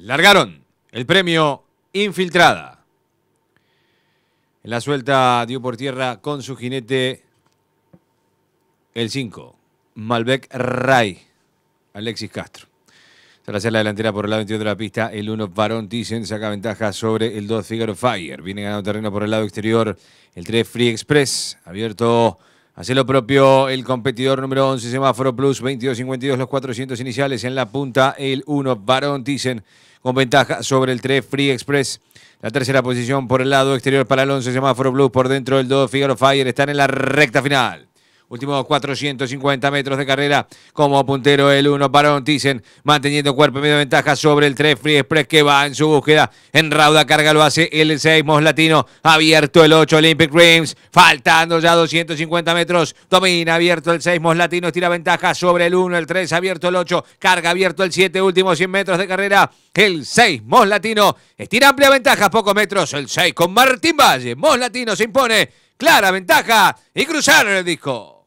largaron el premio Infiltrada. En la suelta dio por tierra con su jinete el 5, Malbec Ray, Alexis Castro. Tras hacer la delantera por el lado interior de la pista, el 1 Barón Thyssen saca ventaja sobre el 2 Figaro Fire. Viene ganando terreno por el lado exterior el 3 Free Express, abierto Hace lo propio el competidor número 11, Semáforo Plus, 22.52, los 400 iniciales en la punta, el 1, Barón Thyssen con ventaja sobre el 3 Free Express. La tercera posición por el lado exterior para el 11, semáforo Blue por dentro del 2, Figaro Fire. Están en la recta final. Últimos 450 metros de carrera como puntero el 1 para Thyssen, manteniendo cuerpo y medio de ventaja sobre el 3 Free Express que va en su búsqueda. En rauda carga lo hace el 6 Latino abierto el 8 Olympic Dreams, faltando ya 250 metros. Domina abierto el 6 Latino estira ventaja sobre el 1, el 3 abierto el 8, carga abierto el 7, últimos 100 metros de carrera. El 6 Latino estira amplia ventaja, pocos metros. El 6 con Martín Valle, Latino se impone. Clara ventaja y cruzaron el disco.